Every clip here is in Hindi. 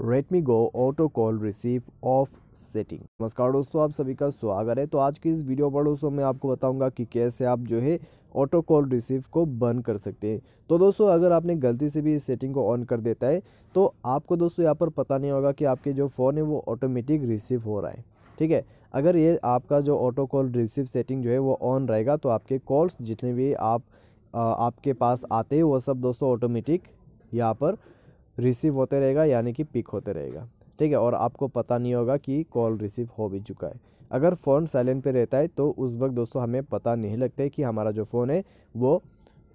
Redmi go auto call receive off setting नमस्कार दोस्तों आप सभी का स्वागत है तो आज की इस वीडियो पर दोस्तों मैं आपको बताऊंगा कि कैसे आप जो है ऑटो कॉल रिसीव को बंद कर सकते हैं तो दोस्तों अगर आपने गलती से भी इस सेटिंग को ऑन कर देता है तो आपको दोस्तों यहाँ पर पता नहीं होगा कि आपके जो फ़ोन है वो ऑटोमेटिक रिसीव हो रहा है ठीक है अगर ये आपका जो ऑटो कॉल रिसीव सेटिंग जो है वो ऑन रहेगा तो आपके कॉल्स जितने भी आप आपके पास आते हैं वो सब दोस्तों ऑटोमेटिक यहाँ पर रिसीव होते रहेगा यानी कि पिक होते रहेगा ठीक है और आपको पता नहीं होगा कि कॉल रिसीव हो भी चुका है अगर फ़ोन साइलेंट पे रहता है तो उस वक्त दोस्तों हमें पता नहीं लगता है कि हमारा जो फ़ोन है वो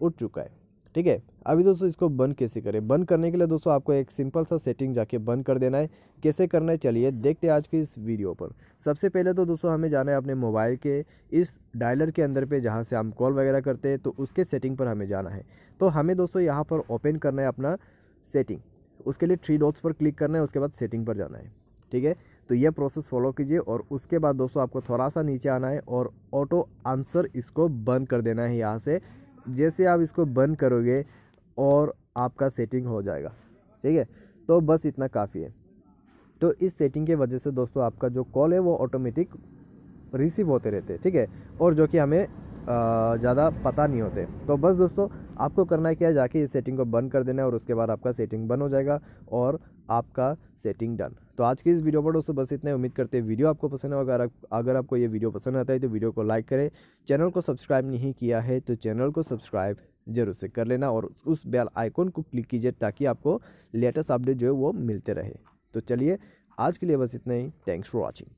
उठ चुका है ठीक है अभी दोस्तों इसको बंद कैसे करें बंद करने के लिए दोस्तों आपको एक सिंपल सा सेटिंग जाके बंद कर देना है कैसे करना है चलिए देखते हैं आज के इस वीडियो पर सबसे पहले तो दोस्तों हमें जाना है अपने मोबाइल के इस डायलर के अंदर पे जहाँ से हम कॉल वगैरह करते हैं तो उसके सेटिंग पर हमें जाना है तो हमें दोस्तों यहाँ पर ओपन करना है अपना सेटिंग उसके लिए थ्री डॉट्स पर क्लिक करना है उसके बाद सेटिंग पर जाना है ठीक है तो यह प्रोसेस फॉलो कीजिए और उसके बाद दोस्तों आपको थोड़ा सा नीचे आना है और ऑटो आंसर इसको बंद कर देना है यहाँ से जैसे आप इसको बंद करोगे और आपका सेटिंग हो जाएगा ठीक है तो बस इतना काफ़ी है तो इस सेटिंग के वजह से दोस्तों आपका जो कॉल है वो ऑटोमेटिक रिसीव होते रहते हैं ठीक है और जो कि हमें ज़्यादा पता नहीं होते तो बस दोस्तों आपको करना क्या है जाके इस सेटिंग को बंद कर देना है और उसके बाद आपका सेटिंग बंद हो जाएगा और आपका सेटिंग डन तो आज की इस वीडियो पर दोस्तों बस इतने उम्मीद करते हैं वीडियो आपको पसंद है अगर अगर आपको ये वीडियो पसंद आता है तो वीडियो को लाइक करें चैनल को सब्सक्राइब नहीं किया है तो चैनल को सब्सक्राइब जरूर से कर लेना और उस बेल आइकॉन को क्लिक कीजिए ताकि आपको लेटेस्ट अपडेट जो है वो मिलते रहे तो चलिए आज के लिए बस इतना ही थैंक्स फॉर वॉचिंग